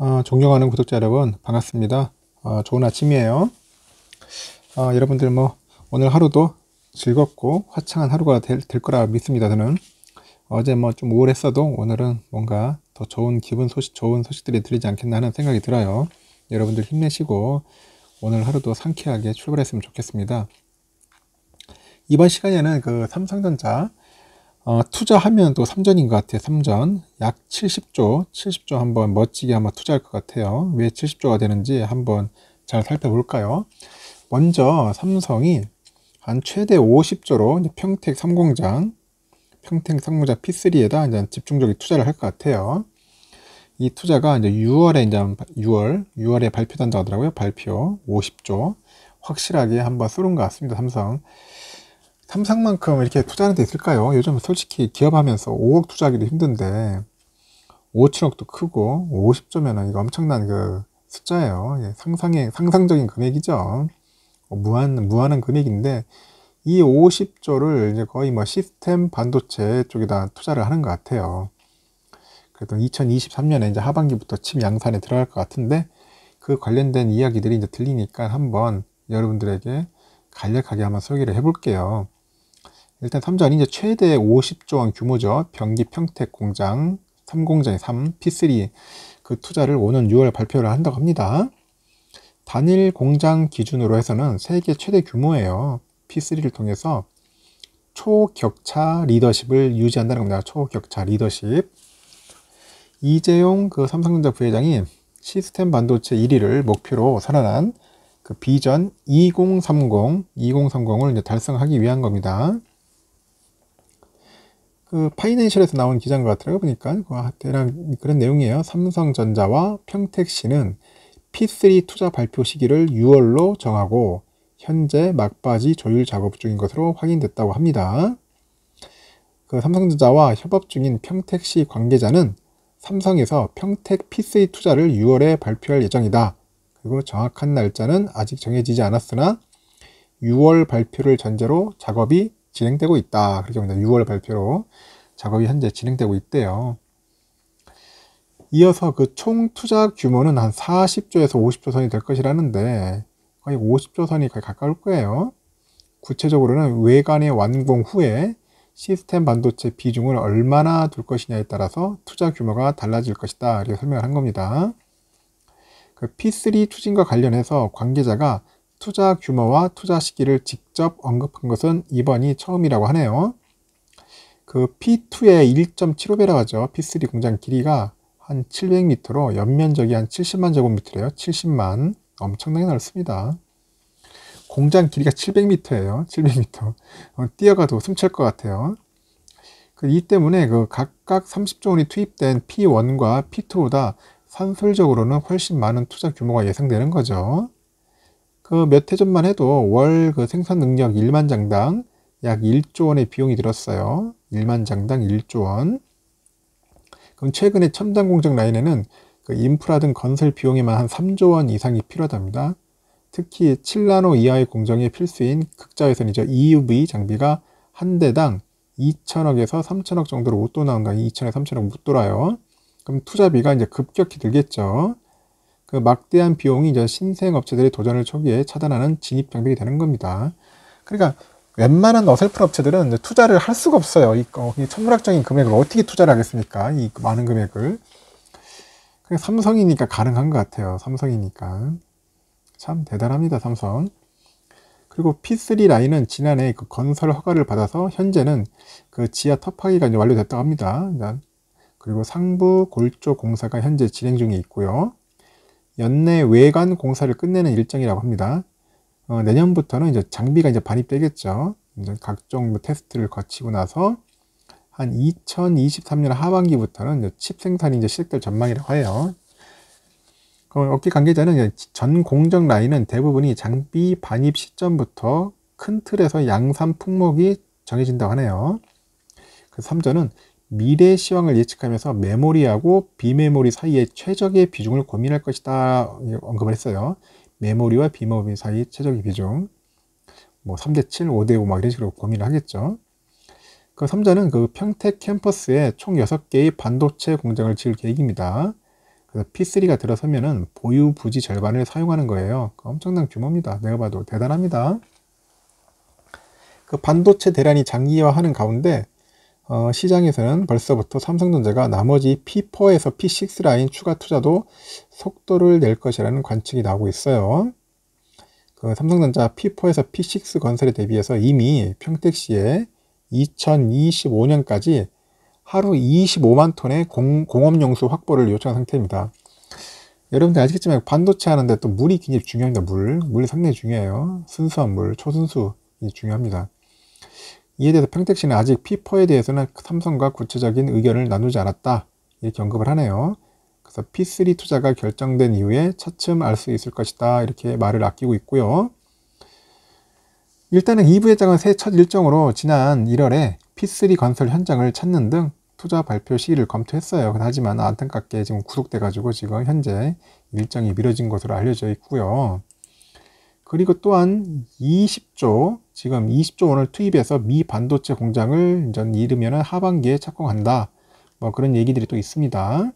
어, 존경하는 구독자 여러분 반갑습니다. 어, 좋은 아침이에요. 어, 여러분들 뭐 오늘 하루도 즐겁고 화창한 하루가 될, 될 거라 믿습니다. 저는 어제 뭐 좀 우울했어도 오늘은 뭔가 더 좋은 기분 소식, 좋은 소식들이 들리지 않겠나 하는 생각이 들어요. 여러분들 힘내시고 오늘 하루도 상쾌하게 출발했으면 좋겠습니다. 이번 시간에는 그 삼성전자 어, 투자하면 또 3전인 것 같아요. 3전. 약 70조, 70조 한번 멋지게 한번 투자할 것 같아요. 왜 70조가 되는지 한번 잘 살펴볼까요? 먼저 삼성이 한 최대 50조로 평택 3공장, 평택 3공장 P3에다 이제 집중적인 투자를 할 것 같아요. 이 투자가 이제 6월에 이제 6월, 6월에 발표된다고 하더라고요. 발표 50조. 확실하게 한번 쏠은 것 같습니다. 삼성. 삼상만큼 이렇게 투자하는 데 있을까요? 요즘 솔직히 기업하면서 5억 투자하기도 힘든데 5, 7억도 크고 50조면 이거 엄청난 그 숫자예요. 예, 상상의 상상적인 금액이죠. 어, 무한 무한한 금액인데 이 50조를 이제 거의 뭐 시스템 반도체 쪽에다 투자를 하는 것 같아요. 그래서 2023년에 이제 하반기부터 침 양산에 들어갈 것 같은데 그 관련된 이야기들이 이제 들리니까 한번 여러분들에게 간략하게 한번 소개를 해볼게요. 일단 3전 이제 최대 50조 원 규모죠. 병기 평택 공장 3공장 3, P3 그 투자를 오는 6월 발표를 한다고 합니다. 단일 공장 기준으로 해서는 세계 최대 규모예요. P3를 통해서 초격차 리더십을 유지한다는 겁니다. 초격차 리더십. 이재용 그 삼성전자 부회장이 시스템 반도체 1위를 목표로 선언한 그 비전 2030, 2030을 달성하기 위한 겁니다. 그 파이낸셜에서 나온 기자인것 같더라고요. 보니까 대략 그 그런 내용이에요. 삼성전자와 평택시는 P3 투자 발표 시기를 6월로 정하고 현재 막바지 조율 작업 중인 것으로 확인됐다고 합니다. 그 삼성전자와 협업 중인 평택시 관계자는 삼성에서 평택 P3 투자를 6월에 발표할 예정이다. 그리고 정확한 날짜는 아직 정해지지 않았으나 6월 발표를 전제로 작업이 진행되고 있다. 그렇게 봅니다. 6월 발표로 작업이 현재 진행되고 있대요. 이어서 그 총 투자 규모는 한 40조에서 50조 선이 될 것이라는데 거의 50조 선이 거의 가까울 거예요. 구체적으로는 외관의 완공 후에 시스템 반도체 비중을 얼마나 둘 것이냐에 따라서 투자 규모가 달라질 것이다. 이렇게 설명을 한 겁니다. 그 P3 추진과 관련해서 관계자가 투자 규모와 투자 시기를 직접 언급한 것은 이번이 처음이라고 하네요. 그 P2의 1.75배라고 하죠. P3 공장 길이가 한 700m로 연면적이 한 70만 제곱미터래요. 70만. 엄청나게 넓습니다. 공장 길이가 700m예요. 700m. 어, 뛰어가도 숨찰 것 같아요. 그 이 때문에 그 각각 30조 원이 투입된 P1과 P2보다 산술적으로는 훨씬 많은 투자 규모가 예상되는 거죠. 그몇해 전만 해도 월 그 생산 능력 1만 장당 약 1조 원의 비용이 들었어요. 1만 장당 1조 원. 그럼 최근에 첨단 공정 라인에는 그 인프라 등 건설 비용에만 한 3조 원 이상이 필요하답니다. 특히 7나노 이하의 공정에 필수인 극자외선이죠. EUV 장비가 한 대당 2천억에서 3천억 정도로 못 도나온다. 2천에 서 3천억 못 돌아요. 그럼 투자비가 이제 급격히 들겠죠. 그 막대한 비용이 이제 신생 업체들이 도전을 초기에 차단하는 진입 장벽이 되는 겁니다. 그러니까 웬만한 어설픈 업체들은 투자를 할 수가 없어요. 이, 어, 이 천문학적인 금액을 어떻게 투자를 하겠습니까? 이 많은 금액을. 그냥 삼성이니까 가능한 것 같아요. 삼성이니까. 참 대단합니다, 삼성. 그리고 P3 라인은 지난해 그 건설 허가를 받아서 현재는 그 지하 터파기가 완료됐다고 합니다. 그리고 상부 골조 공사가 현재 진행 중에 있고요. 연내 외관 공사를 끝내는 일정이라고 합니다. 어, 내년부터는 이제 장비가 이제 반입되겠죠. 이제 각종 뭐 테스트를 거치고 나서 한 2023년 하반기부터는 칩 생산이 이제 시작될 전망이라고 해요. 그 업계 관계자는 전 공정 라인은 대부분이 장비 반입 시점부터 큰 틀에서 양산 품목이 정해진다고 하네요. 그래서 3전은 미래 시황을 예측하면서 메모리하고 비메모리 사이의 최적의 비중을 고민할 것이다 언급을 했어요. 메모리와 비메모리 사이 최적의 비중 뭐 3대 7, 5대 5 막 이런 식으로 고민을 하겠죠. 그 3자는 그 평택 캠퍼스에 총 6개의 반도체 공장을 지을 계획입니다. 그래서 P3가 들어서면은 보유 부지 절반을 사용하는 거예요. 그 엄청난 규모입니다. 내가 봐도 대단합니다. 그 반도체 대란이 장기화하는 가운데 어, 시장에서는 벌써부터 삼성전자가 나머지 P4에서 P6 라인 추가 투자도 속도를 낼 것이라는 관측이 나오고 있어요. 그 삼성전자 P4에서 P6 건설에 대비해서 이미 평택시에 2025년까지 하루 25만 톤의 공, 업용수 확보를 요청한 상태입니다. 여러분들 아시겠지만 반도체 하는데 또 물이 굉장히 중요합니다. 물. 물이 상당히 중요해요. 순수한 물, 초순수 중요합니다. 이에 대해서 평택시는 아직 피퍼에 대해서는 삼성과 구체적인 의견을 나누지 않았다. 이렇게 언급을 하네요. 그래서 P3 투자가 결정된 이후에 차츰 알 수 있을 것이다. 이렇게 말을 아끼고 있고요. 일단은 이 부회장은 새 첫 일정으로 지난 1월에 P3 건설 현장을 찾는 등 투자 발표 시기를 검토했어요. 하지만 안타깝게 지금 구속돼가지고 지금 현재 일정이 미뤄진 것으로 알려져 있고요. 그리고 또한 20조 지금 20조 원을 투입해서 미 반도체 공장을 전 이르면 하반기에 착공한다. 뭐 그런 얘기들이 또 있습니다.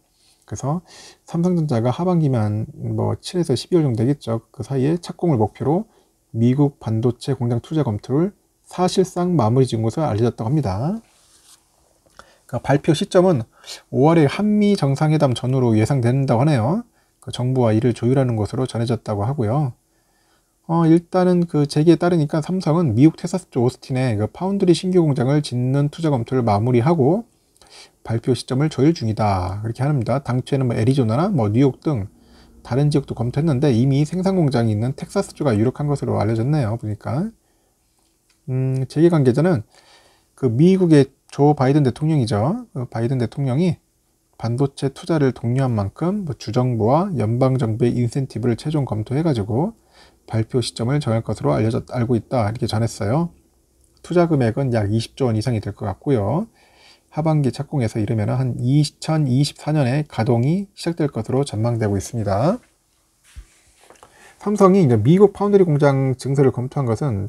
그래서 삼성전자가 하반기면 뭐 7에서 12월 정도 되겠죠. 그 사이에 착공을 목표로 미국 반도체 공장 투자 검토를 사실상 마무리 지은 것으로 알려졌다고 합니다. 그러니까 발표 시점은 5월에 한미 정상회담 전후로 예상된다고 하네요. 그 정부와 이를 조율하는 것으로 전해졌다고 하고요. 어, 일단은 그 제기에 따르니까 삼성은 미국 테사스주 오스틴에 그 파운드리 신규 공장을 짓는 투자 검토를 마무리하고 발표 시점을 조율 중이다. 그렇게 합니다. 당초에는 뭐 애리조나나 뭐 뉴욕 등 다른 지역도 검토했는데 이미 생산 공장이 있는 텍사스주가 유력한 것으로 알려졌네요. 보니까 음, 재계 관계자는 그 미국의 조 바이든 대통령이죠. 그 바이든 대통령이 반도체 투자를 독려한 만큼 뭐 주정부와 연방 정부의 인센티브를 최종 검토해가지고 발표 시점을 정할 것으로 알려졌, 알고 있다 이렇게 전했어요. 투자 금액은 약 20조 원 이상이 될 것 같고요. 하반기 착공해서 이르면 한 2024년에 가동이 시작될 것으로 전망되고 있습니다. 삼성이 이제 미국 파운드리 공장 증설을 검토한 것은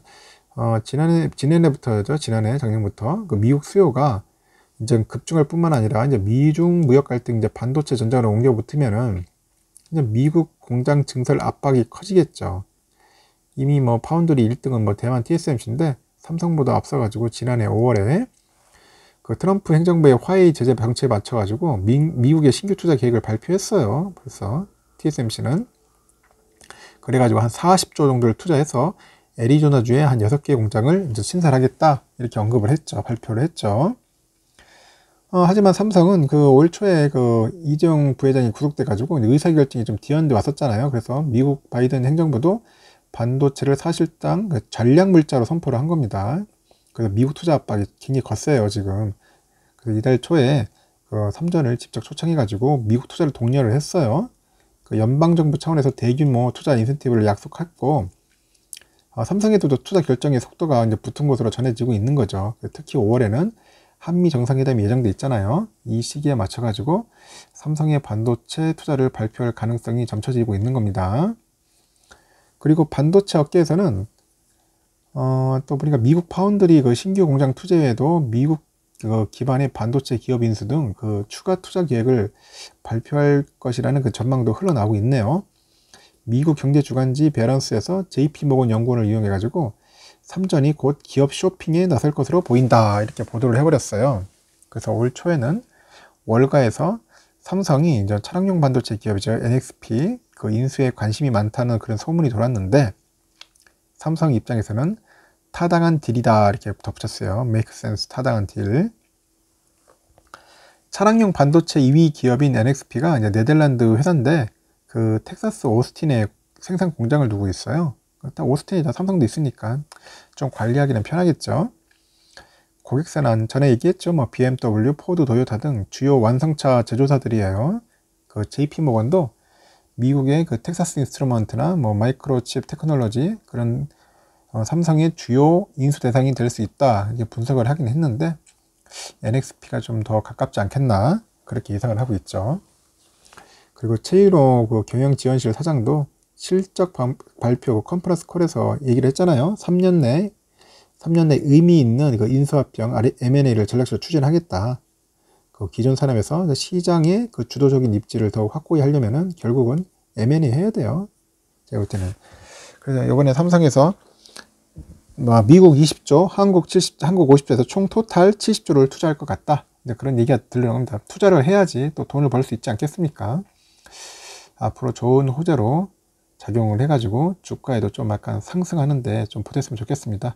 어, 지난해 지난해부터죠. 지난해 작년부터 그 미국 수요가 이제 급증할 뿐만 아니라 이제 미중 무역 갈등 이제 반도체 전장으로 옮겨 붙으면은 이제 미국 공장 증설 압박이 커지겠죠. 이미 뭐 파운드리 1등은 뭐 대만 TSMC인데 삼성보다 앞서가지고 지난해 5월에 그 트럼프 행정부의 화웨이 제재 방침에 맞춰가지고 미, 국의 신규 투자 계획을 발표했어요. 벌써 TSMC는 그래가지고 한 40조 정도를 투자해서 애리조나주에 한 6개 공장을 이제 신설하겠다 이렇게 언급을 했죠. 발표를 했죠. 어, 하지만 삼성은 그 올 초에 그 이재용 부회장이 구속돼가지고 의사결정이 좀 뒤연돼 왔었잖아요. 그래서 미국 바이든 행정부도 반도체를 사실상 전략 그 물자로 선포를 한 겁니다. 그래서 미국 투자 압박이 굉장히 컸어요, 지금. 그래서 이달 초에 그 삼전을 직접 초청해가지고 미국 투자를 독려를 했어요. 그 연방정부 차원에서 대규모 투자 인센티브를 약속했고, 아, 어, 삼성에도 투자 결정의 속도가 이제 붙은 것으로 전해지고 있는 거죠. 그 특히 5월에는 한미 정상회담이 예정돼 있잖아요. 이 시기에 맞춰가지고 삼성의 반도체 투자를 발표할 가능성이 점쳐지고 있는 겁니다. 그리고 반도체 업계에서는 어, 또 보니까 미국 파운드리 그 신규 공장 투자에도 미국 그 기반의 반도체 기업 인수 등 그 추가 투자 계획을 발표할 것이라는 그 전망도 흘러나오고 있네요. 미국 경제 주간지 베런스에서 JP 모건 연구원을 이용해 가지고 삼전이 곧 기업 쇼핑에 나설 것으로 보인다 이렇게 보도를 해버렸어요. 그래서 올 초에는 월가에서 삼성이 이제 차량용 반도체 기업이죠 NXP 그 인수에 관심이 많다는 그런 소문이 돌았는데 삼성 입장에서는 타당한 딜이다 이렇게 덧붙였어요. 메이크 센스 타당한 딜. 차량용 반도체 2위 기업인 NXP가 이제 네덜란드 회사인데 그 텍사스 오스틴에 생산 공장을 두고 있어요. 일단 오스틴이 다 삼성도 있으니까 좀 관리하기는 편하겠죠. 고객사는 전에 얘기했죠. 뭐 BMW, 포드, 도요타 등 주요 완성차 제조사들이에요. 그 JP 모건도 미국의 그 텍사스 인스트루먼트나 뭐 마이크로칩 테크놀로지 그런 어, 삼성의 주요 인수 대상이 될 수 있다 이게 분석을 하긴 했는데 NXP가 좀 더 가깝지 않겠나 그렇게 예상을 하고 있죠. 그리고 체이로 그 경영지원실 사장도 실적 발표 그 컨퍼런스 콜에서 얘기를 했잖아요. 3년 내 3년 내 의미 있는 그 인수합병 M&A를 전략적으로 추진하겠다. 그 기존 산업에서 시장의 그 주도적인 입지를 더 확고히 하려면은 결국은 M&A 해야 돼요. 제가 볼 때는. 그래서 이번에 삼성에서 뭐 미국 20조, 한국 70, 한국 50조에서 총 토탈 70조를 투자할 것 같다. 이제 그런 얘기가 들려옵니다. 투자를 해야지 또 돈을 벌 수 있지 않겠습니까? 앞으로 좋은 호재로 작용을 해가지고 주가에도 좀 약간 상승하는데 좀 보탰으면 좋겠습니다.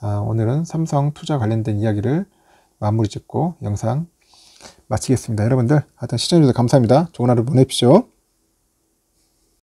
아, 오늘은 삼성 투자 관련된 이야기를 마무리 짓고 영상 마치겠습니다. 여러분들 하여튼 시청해주셔서 감사합니다. 좋은 하루 보내십시오.